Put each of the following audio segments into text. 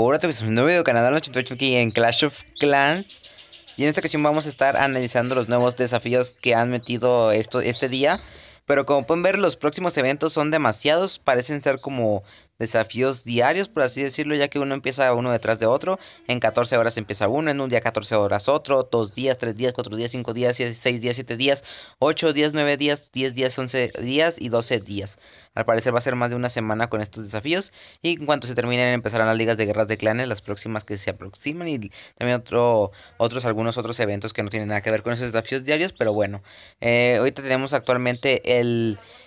Hola, todos un nuevo video canal 88 aquí en Clash of Clans. Y en esta ocasión vamos a estar analizando los nuevos desafíos que han metido esto, este día. Pero como pueden ver, los próximos eventos son demasiados, parecen ser como desafíos diarios, por así decirlo, ya que uno empieza uno detrás de otro. En 14 horas empieza uno, en un día 14 horas otro, dos días, tres días, cuatro días, cinco días, seis días, siete días, ocho días, nueve días, diez días, once días y doce días. Al parecer va a ser más de una semana con estos desafíos. Y en cuanto se terminen, empezarán las ligas de guerras de clanes, las próximas que se aproximan y también otro, otros, algunos otros eventos que no tienen nada que ver con esos desafíos diarios. Pero bueno, eh, ahorita tenemos actualmente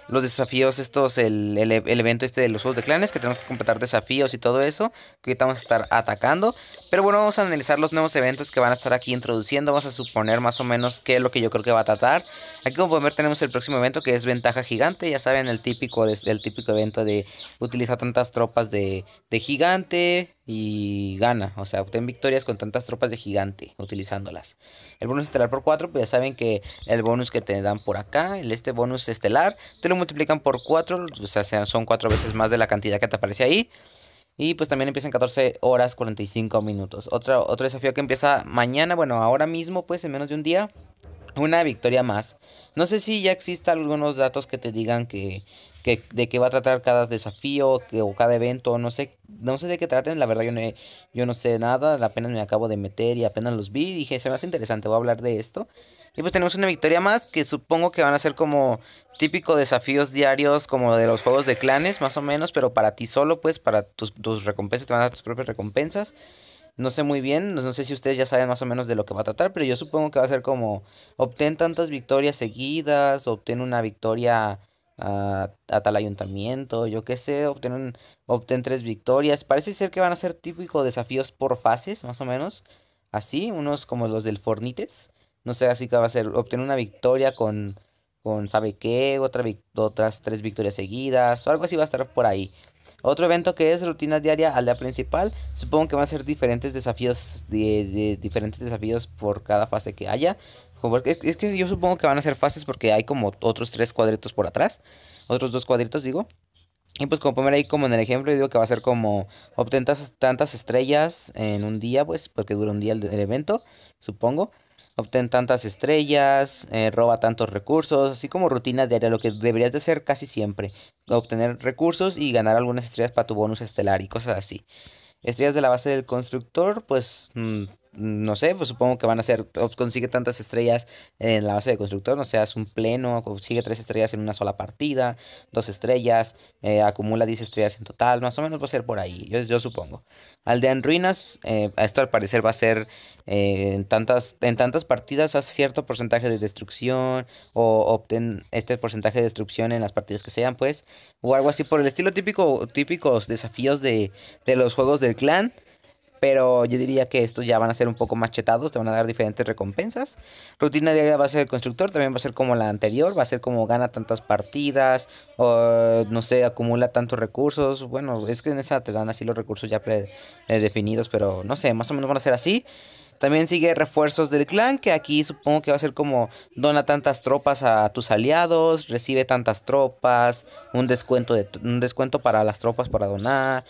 los desafíos estos, el, evento este de los juegos de clanes, que tenemos que completar desafíos y todo eso, que estamos a estar atacando. Pero bueno, vamos a analizar los nuevos eventos que van a estar aquí introduciendo, vamos a suponer más o menos qué es lo que yo creo que va a tratar. Aquí como pueden ver tenemos el próximo evento que es ventaja gigante, ya saben el típico, el típico evento de utilizar tantas tropas de, de gigante, y gana. O sea, obtén victorias con tantas tropas de gigante utilizándolas. El bonus estelar por 4, pues ya saben que el bonus que te dan por acá, el este bonus estelar, te lo multiplican por 4, o sea, son 4 veces más de la cantidad que te aparece ahí. Y pues también empiezan 14 horas 45 minutos. Otro, otro desafío que empieza mañana, bueno, ahora mismo, pues en menos de un día, una victoria más. No sé si ya existen algunos datos que te digan que que, de qué va a tratar cada desafío o cada evento, no sé, no sé de qué traten, la verdad yo no, yo no sé nada, apenas me acabo de meter y apenas los vi dije, se me hace interesante, voy a hablar de esto. Y pues tenemos una victoria más que supongo que van a ser como típicos desafíos diarios como de los juegos de clanes, más o menos, pero para ti solo, pues para tus, tus recompensas, te van a dar tus propias recompensas. No sé muy bien, no sé si ustedes ya saben más o menos de lo que va a tratar, pero yo supongo que va a ser como obtén tantas victorias seguidas, obtén una victoria a, tal ayuntamiento, yo qué sé, obtienen, obtén tres victorias. Parece ser que van a ser típicos desafíos por fases, más o menos. Así, unos como los del Fornites. No sé, así que va a ser obtener una victoria con, con sabe qué, otra otras tres victorias seguidas, o algo así va a estar por ahí. Otro evento que es rutina diaria aldea principal. Supongo que van a ser diferentes desafíos, de, diferentes desafíos por cada fase que haya. Es que yo supongo que van a ser fáciles porque hay como otros tres cuadritos por atrás. Otros dos cuadritos, digo. Y pues como poner ahí como en el ejemplo, digo que va a ser como obtén tantas estrellas en un día, pues, porque dura un día el, evento, supongo. Obtén tantas estrellas, eh, roba tantos recursos, así como rutina diaria, lo que deberías de hacer casi siempre. Obtener recursos y ganar algunas estrellas para tu bonus estelar y cosas así. Estrellas de la base del constructor, pues mm, no sé, pues supongo que van a ser, consigue tantas estrellas en la base de constructor, no sea, es un pleno, consigue tres estrellas en una sola partida, dos estrellas, eh, acumula diez estrellas en total, más o menos va a ser por ahí, yo, yo supongo. Aldean en ruinas, eh, esto al parecer va a ser eh, en, tantas, en tantas partidas haz cierto porcentaje de destrucción o obtén este porcentaje de destrucción en las partidas que sean, pues, o algo así por el estilo típico, típicos desafíos de, de los juegos del clan. Pero yo diría que estos ya van a ser un poco más chetados, te van a dar diferentes recompensas. Rutina diaria va a ser el constructor, también va a ser como la anterior, va a ser como gana tantas partidas, o no sé, acumula tantos recursos. Bueno, es que en esa te dan así los recursos ya predefinidos, eh, pero no sé, más o menos van a ser así. También sigue refuerzos del clan, que aquí supongo que va a ser como dona tantas tropas a tus aliados, recibe tantas tropas, un descuento, de, un descuento para las tropas para donar.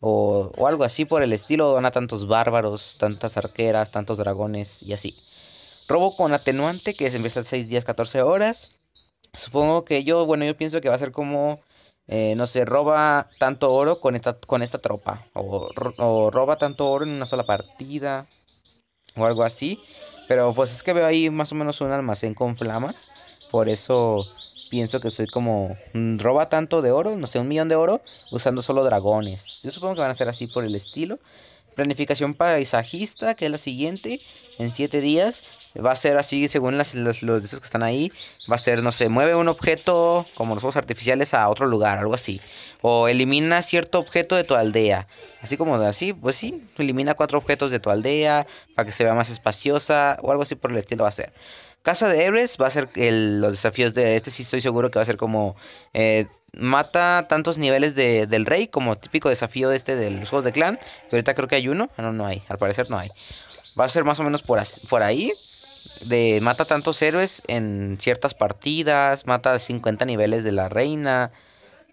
O, algo así por el estilo, dona tantos bárbaros, tantas arqueras, tantos dragones y así. Robo con atenuante que es en vez de 6 días, 14 horas. Supongo que yo, bueno, yo pienso que va a ser como, eh, no sé, roba tanto oro con esta, con esta tropa. O, o roba tanto oro en una sola partida. O algo así. Pero pues es que veo ahí más o menos un almacén con flamas. Por eso pienso que soy como mm, roba tanto de oro, no sé, un millón de oro, usando solo dragones. Yo supongo que van a ser así por el estilo. Planificación paisajista, que es la siguiente, en siete días. Va a ser así, según las, los, esos que están ahí, va a ser, no sé, mueve un objeto como los juegos artificiales a otro lugar, algo así. O elimina cierto objeto de tu aldea. Así como así, pues sí, elimina cuatro objetos de tu aldea para que se vea más espaciosa o algo así por el estilo va a ser. Casa de Héroes va a ser los desafíos de este, sí estoy seguro que va a ser como... Eh, mata tantos niveles del rey como típico desafío de este de los juegos de clan. Que ahorita creo que hay uno. Ah, no, no hay. Al parecer no hay. Va a ser más o menos por, por ahí. De mata tantos héroes en ciertas partidas. Mata 50 niveles de la reina.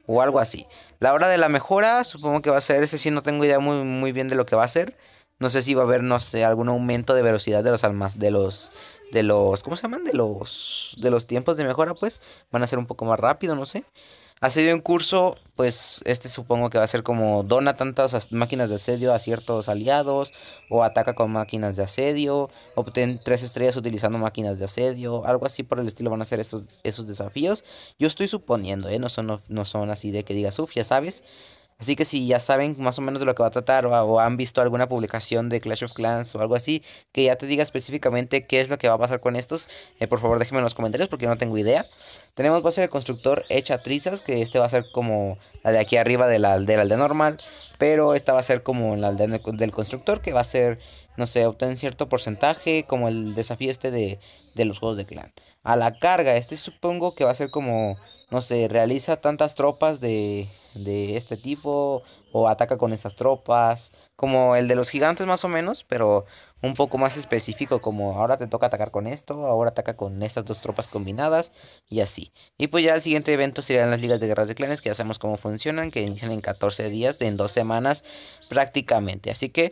O algo así. La hora de la mejora, supongo que va a ser. Ese sí no tengo idea muy, muy bien de lo que va a ser. No sé si va a haber, no sé, algún aumento de velocidad de los almas, de los, de los, ¿cómo se llaman? De los, de los tiempos de mejora, pues, van a ser un poco más rápido, no sé. Asedio en curso, pues este supongo que va a ser como dona tantas máquinas de asedio a ciertos aliados o ataca con máquinas de asedio, obtén tres estrellas utilizando máquinas de asedio, algo así por el estilo van a ser esos, esos desafíos. Yo estoy suponiendo, ¿eh? no, son, no, no son así de que digas, sufia, ya sabes. Así que si ya saben más o menos de lo que va a tratar o, han visto alguna publicación de Clash of Clans o algo así, que ya te diga específicamente qué es lo que va a pasar con estos, eh, por favor déjenme en los comentarios porque no tengo idea. Tenemos base de constructor hecha trizas, que este va a ser como la de aquí arriba de la, de la aldea normal, pero esta va a ser como la aldea del constructor, que va a ser, no sé, obtener cierto porcentaje, como el desafío este de, de los juegos de clan. A la carga, este supongo que va a ser como no se, realiza tantas tropas de, de este tipo o ataca con esas tropas, como el de los gigantes más o menos, pero un poco más específico, como ahora te toca atacar con esto, ahora ataca con estas dos tropas combinadas y así. Y pues ya el siguiente evento serían las ligas de guerras de clanes, que ya sabemos cómo funcionan, que inician en 14 días, de en dos semanas prácticamente. Así que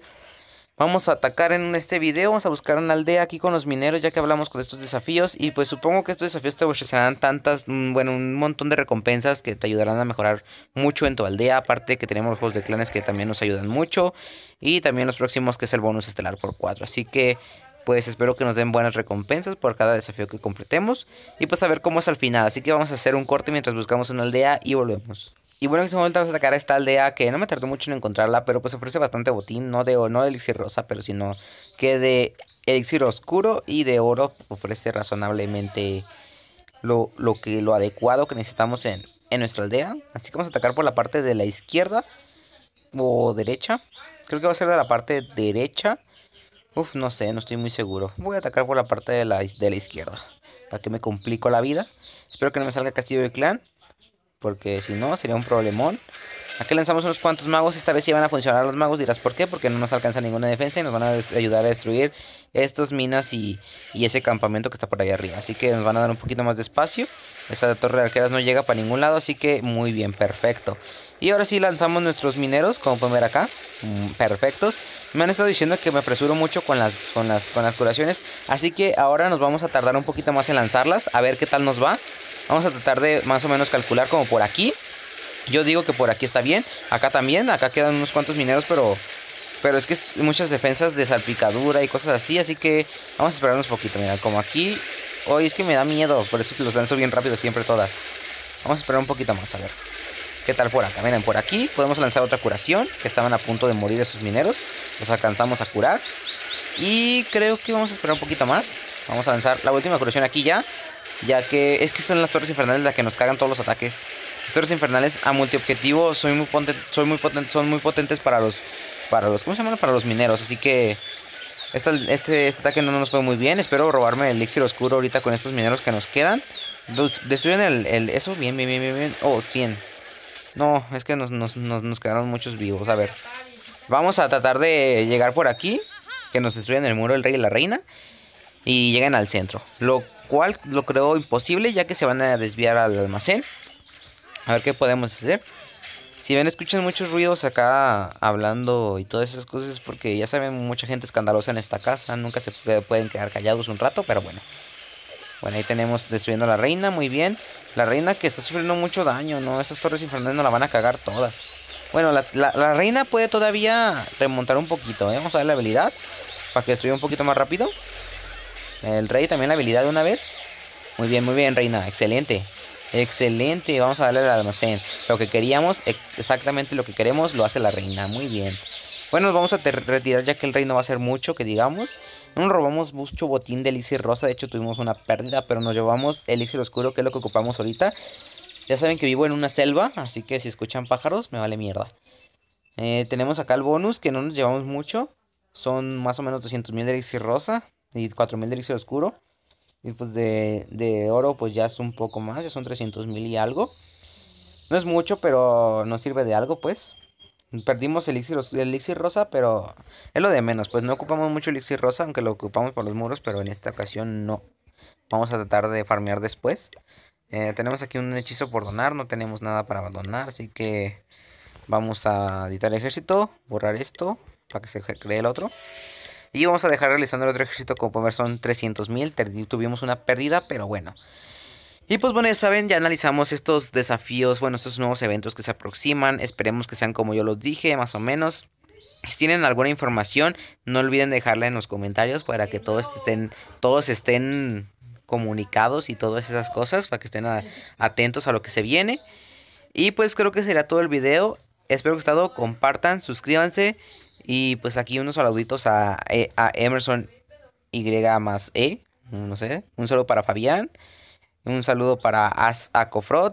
Vamos a atacar en este video, vamos a buscar una aldea aquí con los mineros ya que hablamos con estos desafíos y pues supongo que estos desafíos te ofrecerán tantas, mm, bueno, un montón de recompensas que te ayudarán a mejorar mucho en tu aldea, aparte que tenemos los juegos de clanes que también nos ayudan mucho y también los próximos que es el bonus estelar por 4, así que pues espero que nos den buenas recompensas por cada desafío que completemos y pues a ver cómo es al final, así que vamos a hacer un corte mientras buscamos una aldea y volvemos. Y bueno, en este momento vamos a atacar a esta aldea que no me tardó mucho en encontrarla, pero pues ofrece bastante botín, no de no elixir rosa, pero sino que de elixir oscuro y de oro ofrece razonablemente lo, que, lo adecuado que necesitamos en, en nuestra aldea. Así que vamos a atacar por la parte de la izquierda o derecha. Creo que va a ser de la parte derecha. Uf, no sé, no estoy muy seguro. Voy a atacar por la parte de la, de la izquierda. Para que me complico la vida. Espero que no me salga Castillo de Clan. Porque si no, sería un problemón. Aquí lanzamos unos cuantos magos. Esta vez sí van a funcionar los magos. Dirás por qué. Porque no nos alcanza ninguna defensa. Y nos van a ayudar a destruir estas minas y, ese campamento que está por ahí arriba. Así que nos van a dar un poquito más de espacio. Esta torre de arqueras no llega para ningún lado. Así que muy bien, perfecto. Y ahora sí lanzamos nuestros mineros. Como pueden ver acá. Mm, perfectos. Me han estado diciendo que me apresuro mucho con las, con con las curaciones. Así que ahora nos vamos a tardar un poquito más en lanzarlas. A ver qué tal nos va. Vamos a tratar de más o menos calcular como por aquí. Yo digo que por aquí está bien. Acá también. Acá quedan unos cuantos mineros, pero... Pero es que muchas defensas de salpicadura y cosas así. Así que vamos a esperarnos un poquito. Mira, como aquí... Hoy es que me da miedo. Por eso los lanzo bien rápido siempre todas. Vamos a esperar un poquito más. A ver. ¿Qué tal por acá? Miren, por aquí podemos lanzar otra curación. Que estaban a punto de morir esos mineros. Los alcanzamos a curar. Y creo que vamos a esperar un poquito más. Vamos a lanzar la última curación aquí ya. Ya que es que son las torres infernales las que nos cagan todos los ataques. Las torres infernales a multiobjetivo son muy, muy, son muy potentes para los. Para los. ¿Cómo se Para los mineros. Así que. Este, este, ataque no nos fue muy bien. Espero robarme el elixir oscuro ahorita con estos mineros que nos quedan. Destruyen el, Eso, bien, bien, bien, bien. Oh, 100. No, es que nos, nos, quedaron muchos vivos. A ver. Vamos a tratar de llegar por aquí. Que nos destruyan el muro del rey y la reina y lleguen al centro. Lo cual lo creo imposible ya que se van a desviar al almacén. A ver qué podemos hacer. Si ven, escuchan muchos ruidos acá hablando y todas esas cosas porque ya saben, mucha gente escandalosa en esta casa. Nunca se pueden quedar callados un rato, pero bueno. Bueno, ahí tenemos destruyendo a la reina, muy bien. La reina que está sufriendo mucho daño, ¿no? Esas torres infernales no la van a cagar todas. Bueno, la, reina puede todavía remontar un poquito, ¿eh? Vamos a ver la habilidad para que destruya un poquito más rápido. El rey también la habilidad de una vez. Muy bien, muy bien, reina. Excelente. Excelente. Vamos a darle al almacén. Lo que queríamos, exactamente lo que queremos, lo hace la reina. Muy bien. Bueno, nos vamos a retirar ya que el rey no va a ser mucho, que digamos. No nos robamos mucho botín de elixir rosa. De hecho, tuvimos una pérdida, pero nos llevamos elixir oscuro, que es lo que ocupamos ahorita. Ya saben que vivo en una selva, así que si escuchan pájaros, me vale mierda. Eh, tenemos acá el bonus, que no nos llevamos mucho. Son más o menos 200.000 de elixir rosa y 4000 de elixir oscuro. Y pues de, oro pues ya es un poco más, ya son mil y algo. No es mucho, pero nos sirve de algo pues. Perdimos elixir, elixir rosa, pero es lo de menos. Pues no ocupamos mucho elixir rosa, aunque lo ocupamos por los muros, pero en esta ocasión no. Vamos a tratar de farmear después. Eh, tenemos aquí un hechizo por donar, no tenemos nada para donar, así que vamos a editar el ejército, borrar esto para que se cree el otro. Y vamos a dejar realizando el otro ejército como son 300.000. Tuvimos una pérdida, pero bueno. Y pues bueno, ya saben, ya analizamos estos desafíos, bueno, estos nuevos eventos que se aproximan. Esperemos que sean como yo los dije, más o menos. Si tienen alguna información, no olviden dejarla en los comentarios para que todos estén, todos estén comunicados y todas esas cosas, para que estén atentos a lo que se viene. Y pues creo que será todo el video. Espero que haya gustado, compartan, suscríbanse y pues aquí unos saluditos eh, a, Emerson Y más E, no sé, un saludo para Fabián, un saludo para As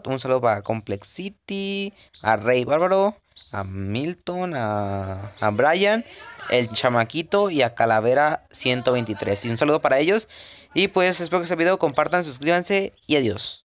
un saludo para Complexity, a Rey Bárbaro, a Milton, a, a Brian, el Chamaquito y a Calavera 123. Y un saludo para ellos. Y pues espero que este video compartan, suscríbanse y adiós.